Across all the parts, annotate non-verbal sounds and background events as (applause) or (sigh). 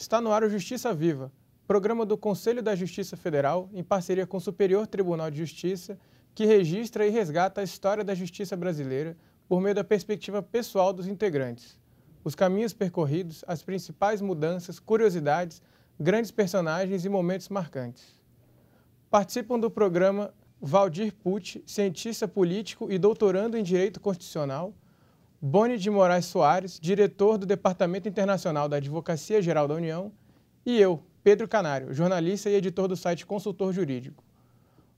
Está no ar o Justiça Viva, programa do Conselho da Justiça Federal, em parceria com o Superior Tribunal de Justiça, que registra e resgata a história da justiça brasileira por meio da perspectiva pessoal dos integrantes. Os caminhos percorridos, as principais mudanças, curiosidades, grandes personagens e momentos marcantes. Participam do programa Valdir Pucci, cientista político e doutorando em Direito Constitucional, Boni de Moraes Soares, diretor do Departamento Internacional da Advocacia Geral da União, e eu, Pedro Canário, jornalista e editor do site Consultor Jurídico.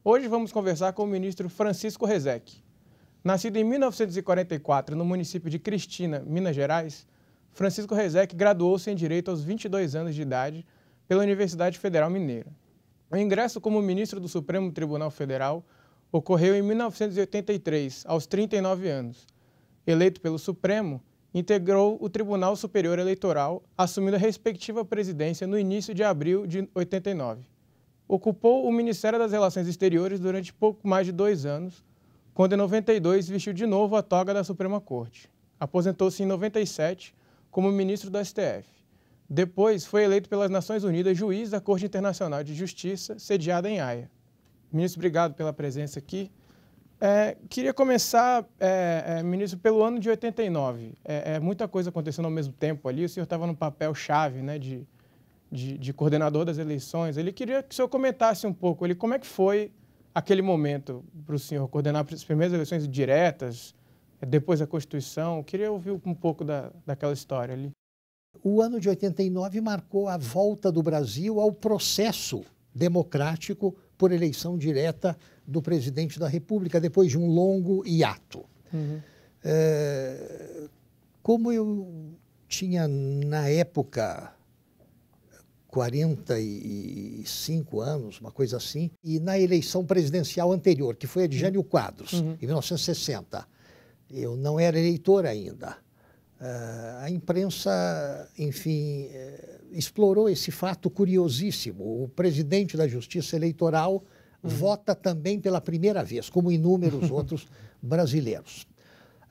Hoje vamos conversar com o ministro Francisco Rezec. Nascido em 1944 no município de Cristina, Minas Gerais, Francisco Rezec graduou-se em Direito aos 22 anos de idade pela Universidade Federal Mineira. O ingresso como ministro do Supremo Tribunal Federal ocorreu em 1983, aos 39 anos, eleito pelo Supremo, integrou o Tribunal Superior Eleitoral, assumindo a respectiva presidência no início de abril de 89. Ocupou o Ministério das Relações Exteriores durante pouco mais de dois anos, quando em 92 vestiu de novo a toga da Suprema Corte. Aposentou-se em 97 como ministro do STF. Depois foi eleito pelas Nações Unidas juiz da Corte Internacional de Justiça, sediada em Haia. Ministro, obrigado pela presença aqui. É, queria começar, é, é, ministro, pelo ano de 89. É, é, muita coisa acontecendo ao mesmo tempo ali. O senhor estava no papel chave né, de, de, de, coordenador das eleições. Ele queria que o senhor comentasse um pouco ele, como é que foi aquele momento para o senhor coordenar as primeiras eleições diretas, é, depois da Constituição. Eu queria ouvir um pouco da, daquela história ali. O ano de 89 marcou a volta do Brasil ao processo democrático por eleição direta do presidente da República depois de um longo hiato. Uhum. É, como eu tinha na época 45 anos, uma coisa assim, e na eleição presidencial anterior, que foi a de uhum. Jânio Quadros, uhum. em 1960, eu não era eleitor ainda. Uh, a imprensa, enfim, é, explorou esse fato curiosíssimo. O presidente da Justiça Eleitoral uhum. vota também pela primeira vez, como inúmeros (laughs) outros brasileiros.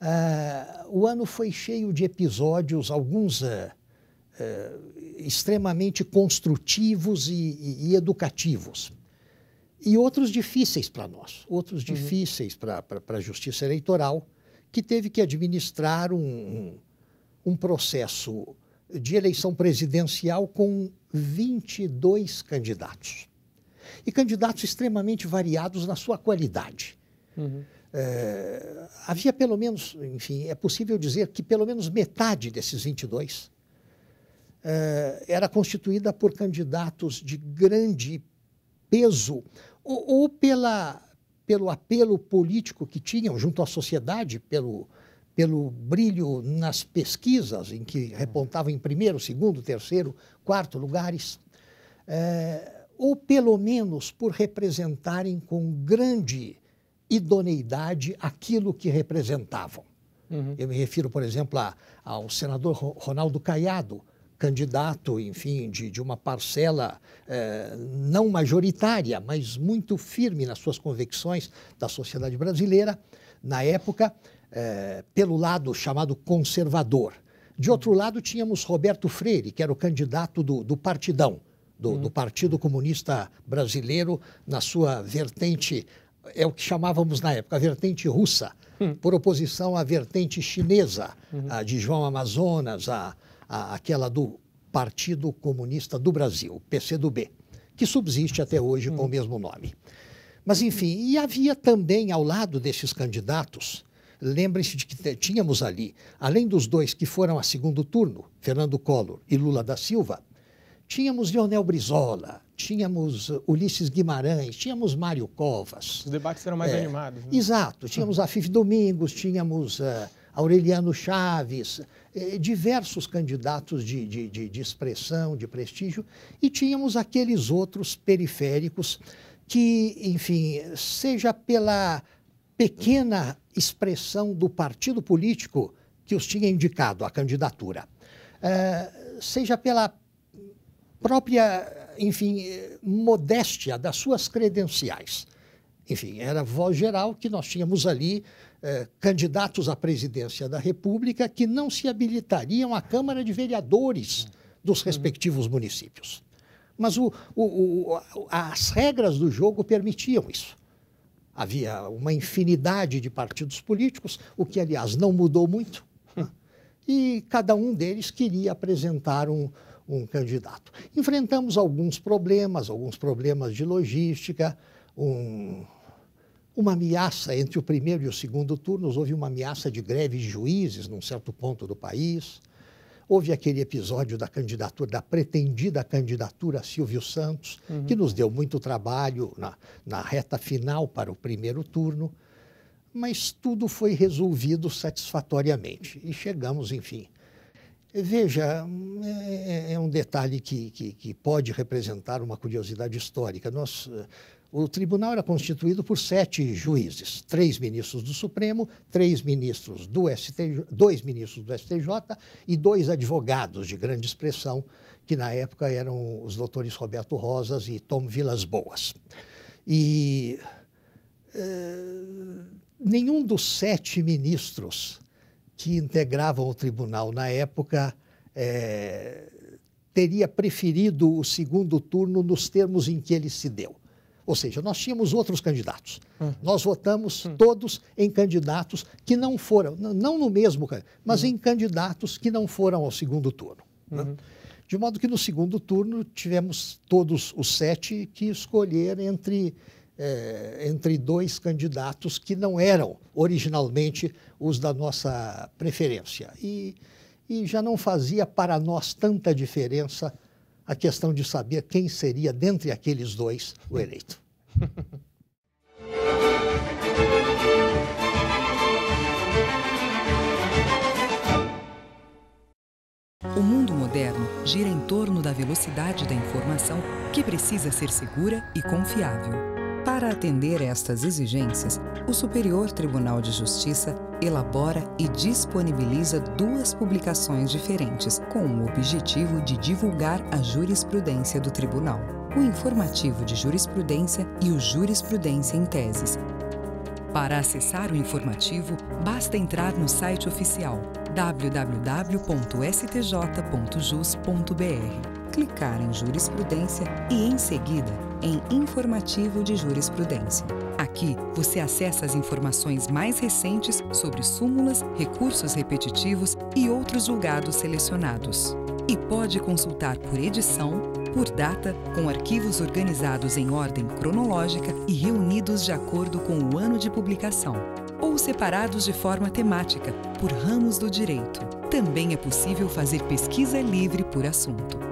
Uh, o ano foi cheio de episódios, alguns uh, uh, extremamente construtivos e, e, e, educativos. E outros difíceis para nós, outros uhum. difíceis para a Justiça Eleitoral, que teve que administrar um, um processo de eleição presidencial com 22 candidatos e candidatos extremamente variados na sua qualidade. Uhum. É, havia pelo menos, enfim, é possível dizer que pelo menos metade desses 22 é, era constituída por candidatos de grande peso ou, ou pela, pelo apelo político que tinham junto à sociedade, pelo, pelo brilho nas pesquisas, em que repontavam em primeiro, segundo, terceiro, quarto lugares. É, ou pelo menos por representarem com grande idoneidade aquilo que representavam. Uhum. Eu me refiro, por exemplo, a, ao senador Ronaldo Caiado, candidato, enfim, de, de uma parcela eh, não majoritária, mas muito firme nas suas convicções da sociedade brasileira, na época, eh, pelo lado chamado conservador. De outro lado, tínhamos Roberto Freire, que era o candidato do, do Partidão, do, do uhum. Partido Comunista Brasileiro na sua vertente, é o que chamávamos na época, a vertente russa, hum. por oposição à vertente chinesa, uhum. a de João Amazonas, a, a, aquela do Partido Comunista do Brasil, PCdoB, que subsiste até uhum. hoje com o mesmo nome. Mas, enfim, e havia também ao lado desses candidatos, lembrem-se de que tínhamos ali, além dos dois que foram a segundo turno, Fernando Collor e Lula da Silva, Tínhamos Leonel Brizola, tínhamos eh, Ulisses Guimarães, tínhamos Mário Covas. Os debates eram mais é, animados. Né? Exato. Tínhamos a (laughs) Afif Domingos, tínhamos uh, Aureliano Chaves, eh, diversos candidatos de, de, de, de expressão, de prestígio, e tínhamos aqueles outros periféricos que, enfim, seja pela pequena expressão do partido político que os tinha indicado à candidatura, uh, seja pela própria, enfim, eh, modéstia das suas credenciais. Enfim, era voz geral que nós tínhamos ali eh, candidatos à presidência da República que não se habilitariam à Câmara de Vereadores dos uhum. respectivos municípios. Mas o, o, o, as regras do jogo permitiam isso. Havia uma infinidade de partidos políticos, o que, aliás, não mudou muito. Né? E cada um deles queria apresentar um, um candidato. Enfrentamos alguns problemas, alguns problemas de logística, um, uma ameaça entre o primeiro e o segundo turno houve uma ameaça de greve de juízes num certo ponto do país. Houve aquele episódio da candidatura, da pretendida candidatura a Silvio Santos, uhum. que nos deu muito trabalho na, na reta final para o primeiro turno, mas tudo foi resolvido satisfatoriamente. E chegamos, enfim, Veja, é, é um detalhe que, que, que, pode representar uma curiosidade histórica. Nós, eh, o tribunal era constituído por sete juízes: três ministros do Supremo, três ministros do STJ, dois ministros do STJ e dois advogados de grande expressão, que na época eram os doutores Roberto Rosas e Tom Vilas Boas. E é, nenhum dos sete ministros que integravam o tribunal na época é, teria preferido o segundo turno nos termos em que ele se deu. Ou seja, nós tínhamos outros candidatos. Hum. Nós votamos hum. todos em candidatos que não foram, não no mesmo, mas hum. em candidatos que não foram ao segundo turno. Né? Uhum. De modo que no segundo turno tivemos todos os sete que escolher entre é, entre dois candidatos que não eram originalmente os da nossa preferência. E, e já não fazia para nós tanta diferença a questão de saber quem seria, dentre aqueles dois, o eleito. (laughs) O mundo moderno gira em torno da velocidade da informação que precisa ser segura e confiável. Para atender estas exigências, o Superior Tribunal de Justiça elabora e disponibiliza duas publicações diferentes, com o objetivo de divulgar a jurisprudência do tribunal: o Informativo de Jurisprudência e o Jurisprudência em Teses. Para acessar o informativo, basta entrar no site oficial www.stj.jus.br, clicar em Jurisprudência e, em seguida, em Informativo de Jurisprudência. Aqui você acessa as informações mais recentes sobre súmulas, recursos repetitivos e outros julgados selecionados. E pode consultar por edição, por data, com arquivos organizados em ordem cronológica e reunidos de acordo com o ano de publicação, ou separados de forma temática, por ramos do direito. Também é possível fazer pesquisa livre por assunto.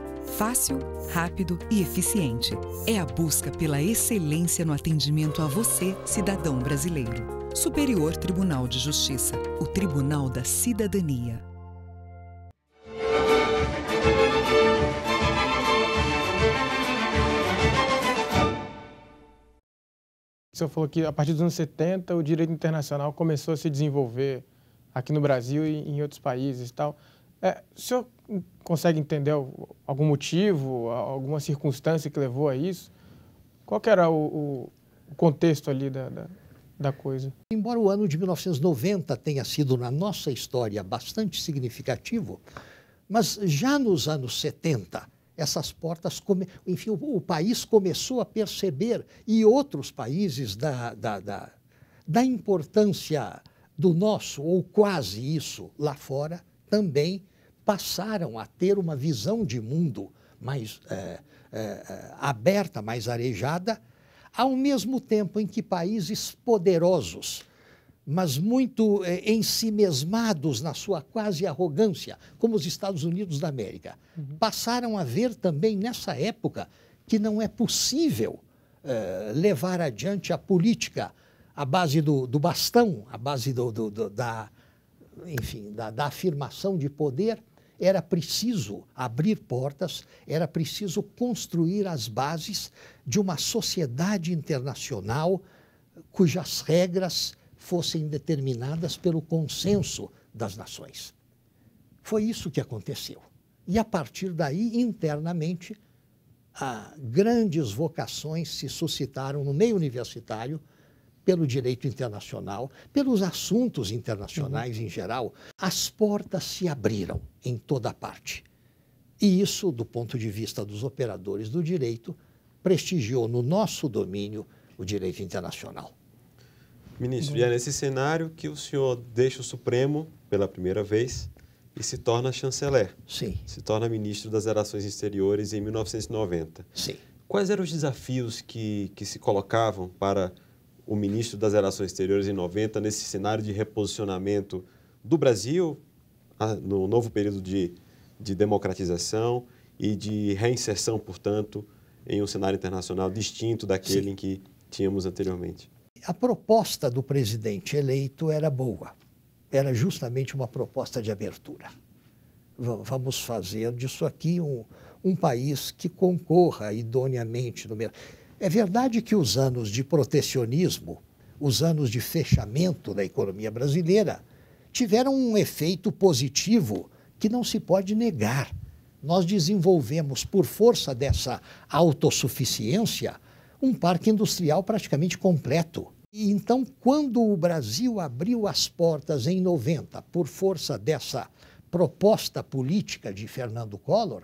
Fácil, rápido e eficiente. É a busca pela excelência no atendimento a você, cidadão brasileiro. Superior Tribunal de Justiça o Tribunal da Cidadania. O senhor falou que a partir dos anos 70 o direito internacional começou a se desenvolver aqui no Brasil e em outros países e tal. É, o senhor consegue entender algum motivo, alguma circunstância que levou a isso? Qual era o, o, contexto ali da, da, da coisa? Embora o ano de 1990 tenha sido na nossa história bastante significativo, mas já nos anos 70 essas portas, come... enfim, o, país começou a perceber e outros países da, da, da, da importância do nosso, ou quase isso, lá fora, também passaram a ter uma visão de mundo mais é, é, é, aberta, mais arejada, ao mesmo tempo em que países poderosos, mas muito é, ensimesmados na sua quase arrogância, como os Estados Unidos da América, uhum. passaram a ver também nessa época que não é possível é, levar adiante a política à base do, do bastão, à base do, do, da, enfim, da, da afirmação de poder era preciso abrir portas, era preciso construir as bases de uma sociedade internacional cujas regras fossem determinadas pelo consenso das nações. Foi isso que aconteceu. E a partir daí, internamente, grandes vocações se suscitaram no meio universitário pelo direito internacional, pelos assuntos internacionais uhum. em geral, as portas se abriram em toda parte. E isso, do ponto de vista dos operadores do direito, prestigiou no nosso domínio o direito internacional. Ministro, e é nesse cenário que o senhor deixa o Supremo pela primeira vez e se torna chanceler. Sim. Se torna ministro das Relações Exteriores em 1990. Sim. Quais eram os desafios que, que se colocavam para o ministro das Relações Exteriores em 90, nesse cenário de reposicionamento do Brasil, no novo período de, de democratização e de reinserção, portanto, em um cenário internacional distinto daquele Sim. em que tínhamos anteriormente. A proposta do presidente eleito era boa, era justamente uma proposta de abertura. Vamos fazer disso aqui um, um país que concorra idoneamente no mercado. É verdade que os anos de protecionismo, os anos de fechamento da economia brasileira, tiveram um efeito positivo que não se pode negar. Nós desenvolvemos, por força dessa autossuficiência, um parque industrial praticamente completo. E então, quando o Brasil abriu as portas em 90, por força dessa proposta política de Fernando Collor,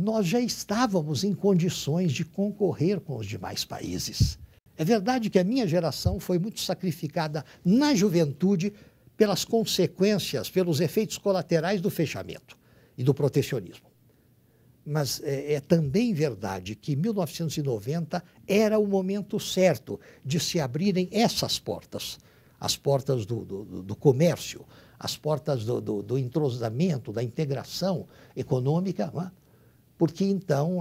nós já estávamos em condições de concorrer com os demais países. É verdade que a minha geração foi muito sacrificada na juventude pelas consequências, pelos efeitos colaterais do fechamento e do protecionismo. Mas é, é também verdade que 1990 era o momento certo de se abrirem essas portas as portas do, do, do comércio, as portas do, do, do, entrosamento, da integração econômica, é? porque então.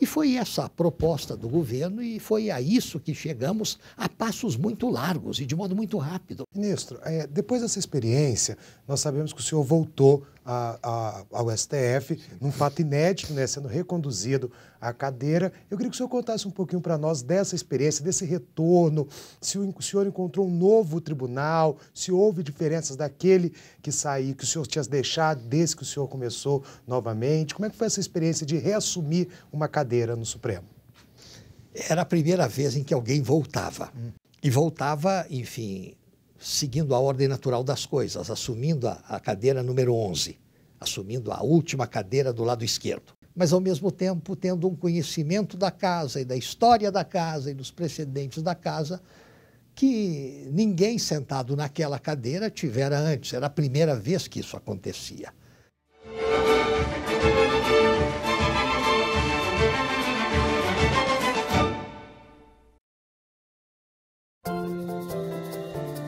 E foi essa a proposta do governo e foi a isso que chegamos a passos muito largos e de modo muito rápido. Ministro, é, depois dessa experiência, nós sabemos que o senhor voltou a, a, ao STF, num fato inédito, né, sendo reconduzido à cadeira. Eu queria que o senhor contasse um pouquinho para nós dessa experiência, desse retorno, se o, o, senhor encontrou um novo tribunal, se houve diferenças daquele que saiu, que o senhor tinha deixado desde que o senhor começou novamente. Como é que foi essa experiência de reassumir uma cadeira no Supremo? Era a primeira vez em que alguém voltava. Hum. E voltava, enfim, seguindo a ordem natural das coisas, assumindo a, a cadeira número 11, assumindo a última cadeira do lado esquerdo. Mas, ao mesmo tempo, tendo um conhecimento da casa e da história da casa e dos precedentes da casa, que ninguém sentado naquela cadeira tivera antes. Era a primeira vez que isso acontecia.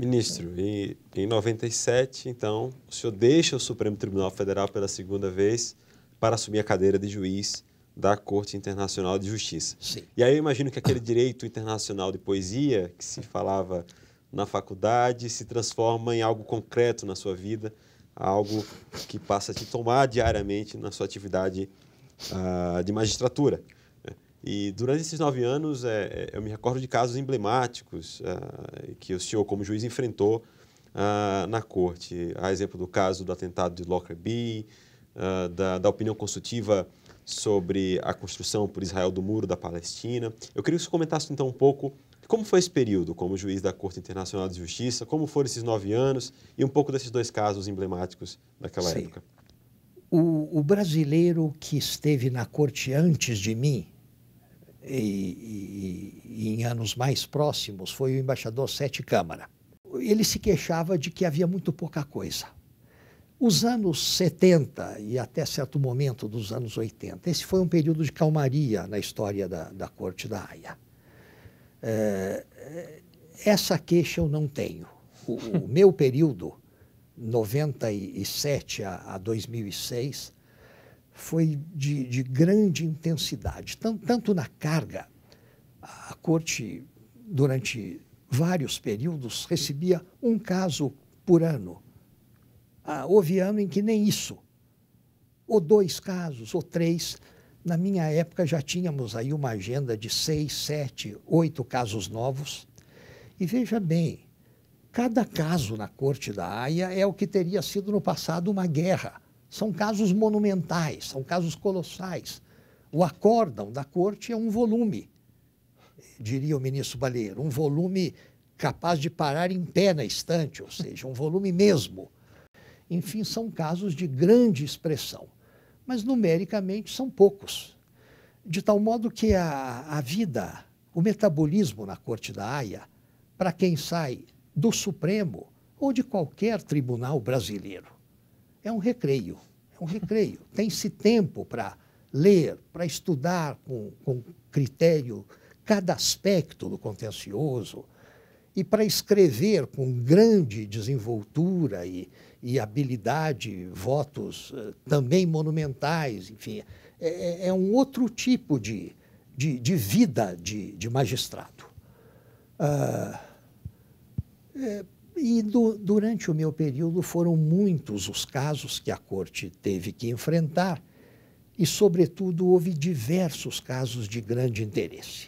Ministro, em 97, então, o senhor deixa o Supremo Tribunal Federal pela segunda vez para assumir a cadeira de juiz da Corte Internacional de Justiça. Sim. E aí eu imagino que aquele direito internacional de poesia que se falava na faculdade se transforma em algo concreto na sua vida, algo que passa a te tomar diariamente na sua atividade uh, de magistratura. E durante esses nove anos, é, é, eu me recordo de casos emblemáticos ah, que o senhor, como juiz, enfrentou ah, na corte. A exemplo do caso do atentado de Lockerbie, ah, da, da opinião consultiva sobre a construção por Israel do Muro da Palestina. Eu queria que você comentasse, então, um pouco como foi esse período como juiz da Corte Internacional de Justiça, como foram esses nove anos e um pouco desses dois casos emblemáticos daquela Sim. época. O, o brasileiro que esteve na corte antes de mim, e, e, em anos mais próximos foi o embaixador Sete Câmara. Ele se queixava de que havia muito pouca coisa. Os anos 70 e até certo momento dos anos 80, esse foi um período de calmaria na história da, da Corte da Haia. É, essa queixa eu não tenho. O, o (laughs) meu período, 97 a, a 2006, foi de, de grande intensidade, tanto, tanto na carga. A corte, durante vários períodos, recebia um caso por ano. Ah, houve ano em que nem isso, ou dois casos, ou três. Na minha época já tínhamos aí uma agenda de seis, sete, oito casos novos. E veja bem, cada caso na Corte da Haia é o que teria sido no passado uma guerra são casos monumentais, são casos colossais. O acórdão da corte é um volume, diria o ministro Baleiro, um volume capaz de parar em pé na estante, ou seja, um volume mesmo. Enfim, são casos de grande expressão, mas numericamente são poucos. De tal modo que a, a vida, o metabolismo na Corte da Haia, para quem sai do Supremo ou de qualquer tribunal brasileiro, é um recreio. É um recreio. (laughs) Tem-se tempo para ler, para estudar com, com critério cada aspecto do contencioso e para escrever com grande desenvoltura e, e habilidade votos eh, também monumentais, enfim. É, é, é um outro tipo de, de, de vida de, de magistrado. Uh, é, e do, durante o meu período foram muitos os casos que a corte teve que enfrentar, e, sobretudo, houve diversos casos de grande interesse.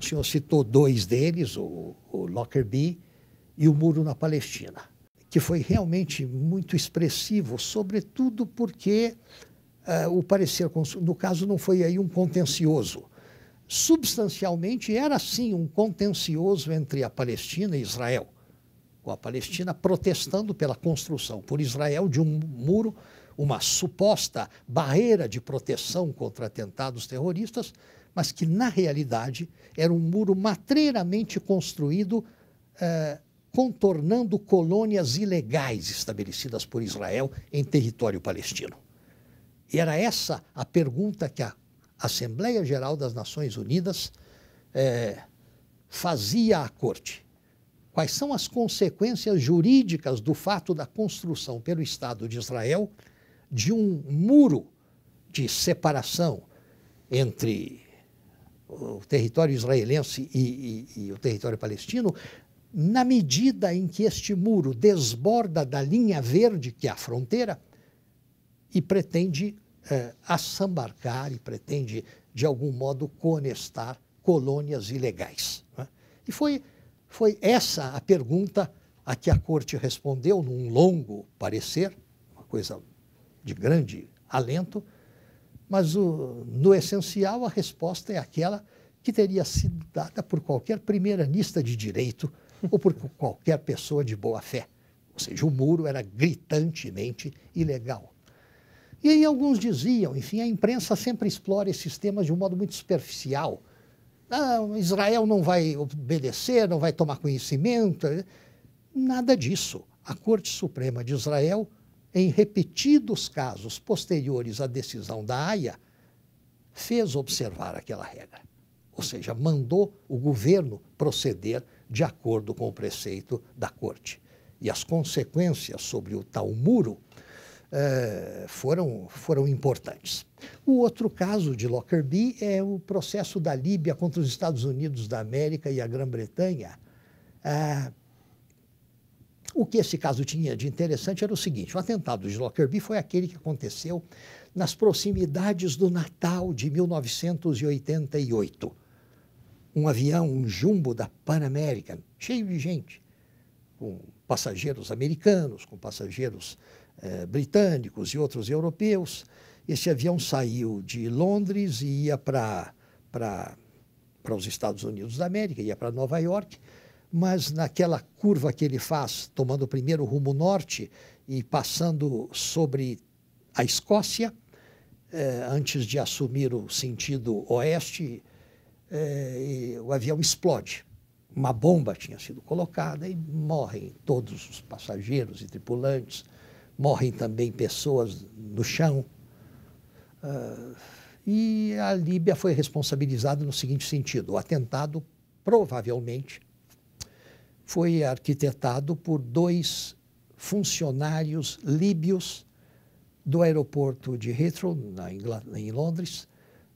O senhor citou dois deles, o, o Lockerbie e o muro na Palestina, que foi realmente muito expressivo, sobretudo porque uh, o parecer, no caso, não foi aí um contencioso. Substancialmente era sim um contencioso entre a Palestina e Israel com a Palestina, protestando pela construção por Israel de um muro, uma suposta barreira de proteção contra atentados terroristas, mas que na realidade era um muro matreiramente construído eh, contornando colônias ilegais estabelecidas por Israel em território palestino. E era essa a pergunta que a Assembleia Geral das Nações Unidas eh, fazia à corte quais são as consequências jurídicas do fato da construção pelo Estado de Israel de um muro de separação entre o território israelense e, e, e o território palestino, na medida em que este muro desborda da linha verde, que é a fronteira, e pretende eh, assambarcar e pretende, de algum modo, conestar colônias ilegais. Né? E foi foi essa a pergunta a que a corte respondeu num longo parecer, uma coisa de grande alento, mas o, no essencial a resposta é aquela que teria sido dada por qualquer primeiranista de direito ou por qualquer pessoa de boa fé. Ou seja, o muro era gritantemente ilegal. E aí alguns diziam, enfim, a imprensa sempre explora esses temas de um modo muito superficial, não, ah, Israel não vai obedecer, não vai tomar conhecimento. Nada disso. A Corte Suprema de Israel, em repetidos casos posteriores à decisão da Haia, fez observar aquela regra. Ou seja, mandou o governo proceder de acordo com o preceito da Corte. E as consequências sobre o tal muro eh, foram, foram importantes. O outro caso de Lockerbie é o processo da Líbia contra os Estados Unidos da América e a Grã-Bretanha. Eh, o que esse caso tinha de interessante era o seguinte: o atentado de Lockerbie foi aquele que aconteceu nas proximidades do Natal de 1988. Um avião, um jumbo da Pan American, cheio de gente, com passageiros americanos, com passageiros eh, britânicos e outros europeus. Esse avião saiu de Londres e ia para os Estados Unidos da América, ia para Nova York, mas naquela curva que ele faz, tomando primeiro rumo norte e passando sobre a Escócia, eh, antes de assumir o sentido oeste, eh, o avião explode uma bomba tinha sido colocada e morrem todos os passageiros e tripulantes morrem também pessoas no chão. Uh, e a Líbia foi responsabilizada no seguinte sentido: o atentado provavelmente foi arquitetado por dois funcionários líbios do aeroporto de Heathrow, na em Londres,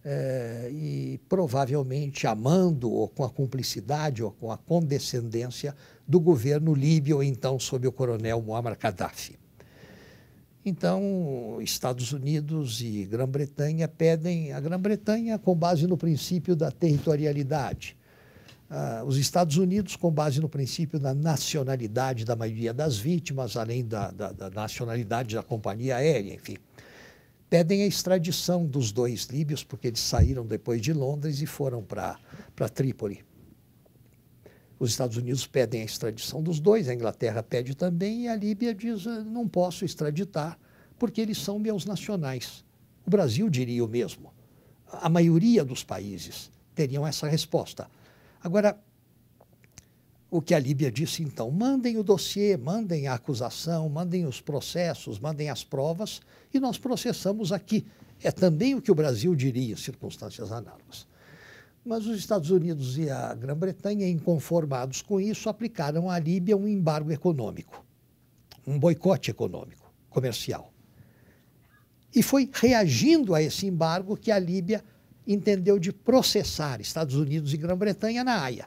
eh, e provavelmente amando ou com a cumplicidade ou com a condescendência do governo líbio, então sob o coronel Muammar Gaddafi. Então, Estados Unidos e Grã-Bretanha pedem a Grã-Bretanha com base no princípio da territorialidade. Ah, os Estados Unidos, com base no princípio da nacionalidade da maioria das vítimas, além da, da, da nacionalidade da companhia aérea, enfim, pedem a extradição dos dois líbios, porque eles saíram depois de Londres e foram para Trípoli. Os Estados Unidos pedem a extradição dos dois, a Inglaterra pede também, e a Líbia diz: ah, não posso extraditar, porque eles são meus nacionais. O Brasil diria o mesmo. A maioria dos países teriam essa resposta. Agora, o que a Líbia disse então: mandem o dossiê, mandem a acusação, mandem os processos, mandem as provas e nós processamos aqui. É também o que o Brasil diria em circunstâncias análogas. Mas os Estados Unidos e a Grã-Bretanha, inconformados com isso, aplicaram à Líbia um embargo econômico, um boicote econômico, comercial. E foi reagindo a esse embargo que a Líbia entendeu de processar Estados Unidos e Grã-Bretanha na Haia.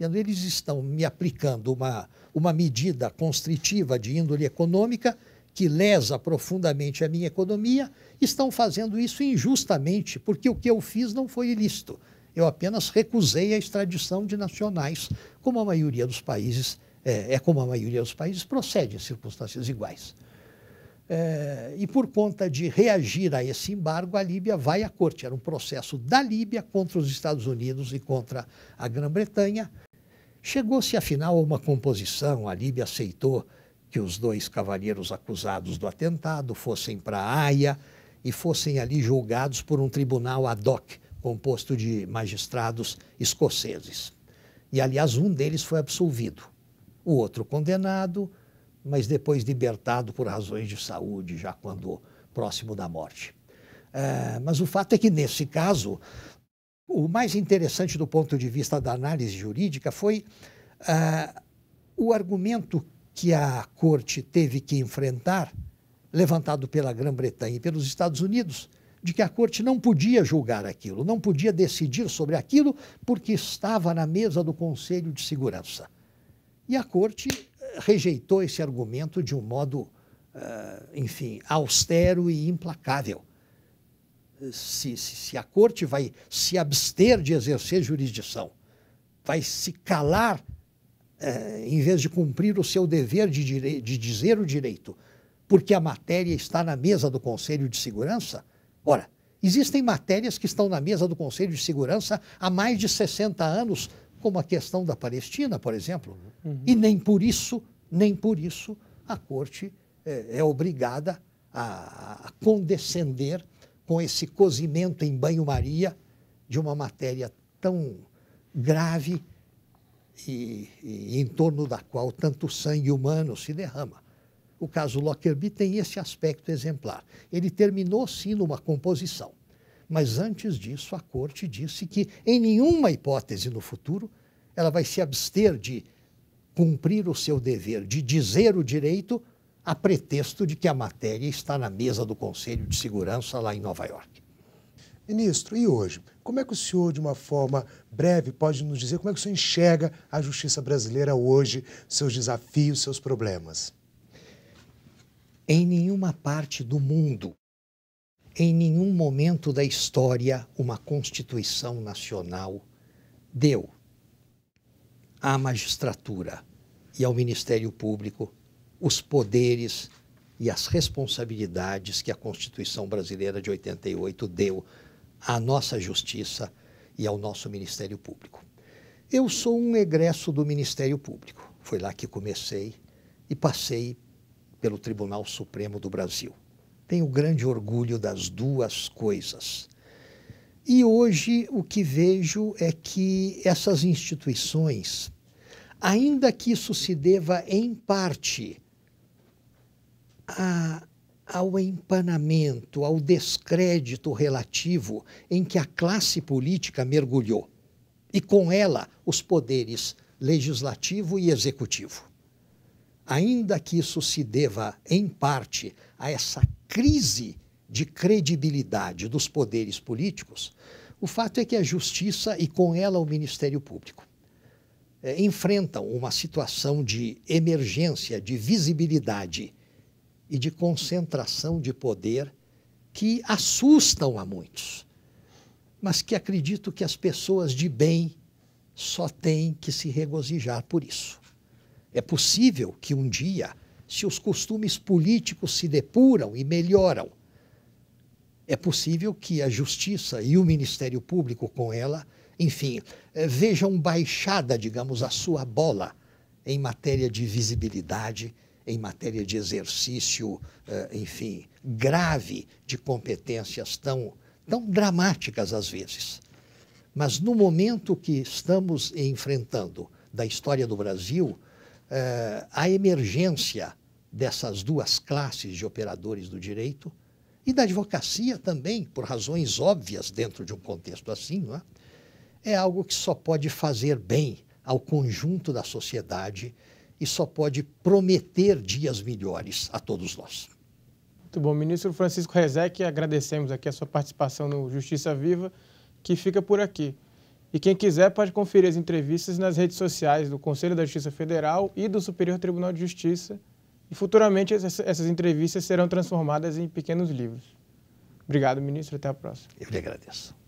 Eles estão me aplicando uma, uma medida constritiva de índole econômica que lesa profundamente a minha economia, estão fazendo isso injustamente, porque o que eu fiz não foi ilícito. Eu apenas recusei a extradição de nacionais, como a maioria dos países, é, é como a maioria dos países procede em circunstâncias iguais. É, e por conta de reagir a esse embargo, a Líbia vai à corte. Era um processo da Líbia contra os Estados Unidos e contra a Grã-Bretanha. Chegou-se afinal a uma composição, a Líbia aceitou que os dois cavalheiros acusados do atentado fossem para a Haia e fossem ali julgados por um tribunal ad hoc, composto de magistrados escoceses. E, aliás, um deles foi absolvido, o outro condenado, mas depois libertado por razões de saúde, já quando próximo da morte. É, mas o fato é que, nesse caso, o mais interessante do ponto de vista da análise jurídica foi é, o argumento que a corte teve que enfrentar, levantado pela Grã-Bretanha e pelos Estados Unidos, de que a corte não podia julgar aquilo, não podia decidir sobre aquilo, porque estava na mesa do Conselho de Segurança. E a corte eh, rejeitou esse argumento de um modo, uh, enfim, austero e implacável. Se, se, se a corte vai se abster de exercer jurisdição, vai se calar eh, em vez de cumprir o seu dever de, de, dizer o direito, porque a matéria está na mesa do Conselho de Segurança, Ora, existem matérias que estão na mesa do Conselho de Segurança há mais de 60 anos, como a questão da Palestina, por exemplo. Uhum. E nem por isso, nem por isso, a Corte é, é obrigada a, a condescender com esse cozimento em banho-maria de uma matéria tão grave e, e, em torno da qual tanto sangue humano se derrama. O caso Lockerbie tem esse aspecto exemplar. Ele terminou sim numa composição, mas antes disso a corte disse que em nenhuma hipótese no futuro ela vai se abster de cumprir o seu dever de dizer o direito a pretexto de que a matéria está na mesa do Conselho de Segurança lá em Nova York. Ministro, e hoje? Como é que o senhor, de uma forma breve, pode nos dizer como é que o senhor enxerga a justiça brasileira hoje, seus desafios, seus problemas? Em nenhuma parte do mundo, em nenhum momento da história, uma Constituição Nacional deu à magistratura e ao Ministério Público os poderes e as responsabilidades que a Constituição Brasileira de 88 deu à nossa justiça e ao nosso Ministério Público. Eu sou um egresso do Ministério Público. Foi lá que comecei e passei pelo Tribunal Supremo do Brasil. Tenho grande orgulho das duas coisas. E hoje o que vejo é que essas instituições, ainda que isso se deva em parte a, ao empanamento, ao descrédito relativo em que a classe política mergulhou, e com ela os poderes legislativo e executivo ainda que isso se deva, em parte, a essa crise de credibilidade dos poderes políticos, o fato é que a justiça e com ela o Ministério Público eh, enfrentam uma situação de emergência, de visibilidade e de concentração de poder que assustam a muitos, mas que acredito que as pessoas de bem só têm que se regozijar por isso. É possível que um dia, se os costumes políticos se depuram e melhoram, é possível que a justiça e o Ministério Público com ela, enfim, eh, vejam baixada, digamos, a sua bola em matéria de visibilidade, em matéria de exercício, eh, enfim, grave de competências tão, tão dramáticas às vezes. Mas no momento que estamos enfrentando da história do Brasil, eh, a emergência dessas duas classes de operadores do direito e da advocacia também, por razões óbvias dentro de um contexto assim, não é? é algo que só pode fazer bem ao conjunto da sociedade e só pode prometer dias melhores a todos nós. Muito bom, ministro Francisco Rezec, agradecemos aqui a sua participação no Justiça Viva, que fica por aqui. E quem quiser pode conferir as entrevistas nas redes sociais do Conselho da Justiça Federal e do Superior Tribunal de Justiça. E futuramente essas entrevistas serão transformadas em pequenos livros. Obrigado, ministro. Até a próxima. Eu lhe agradeço.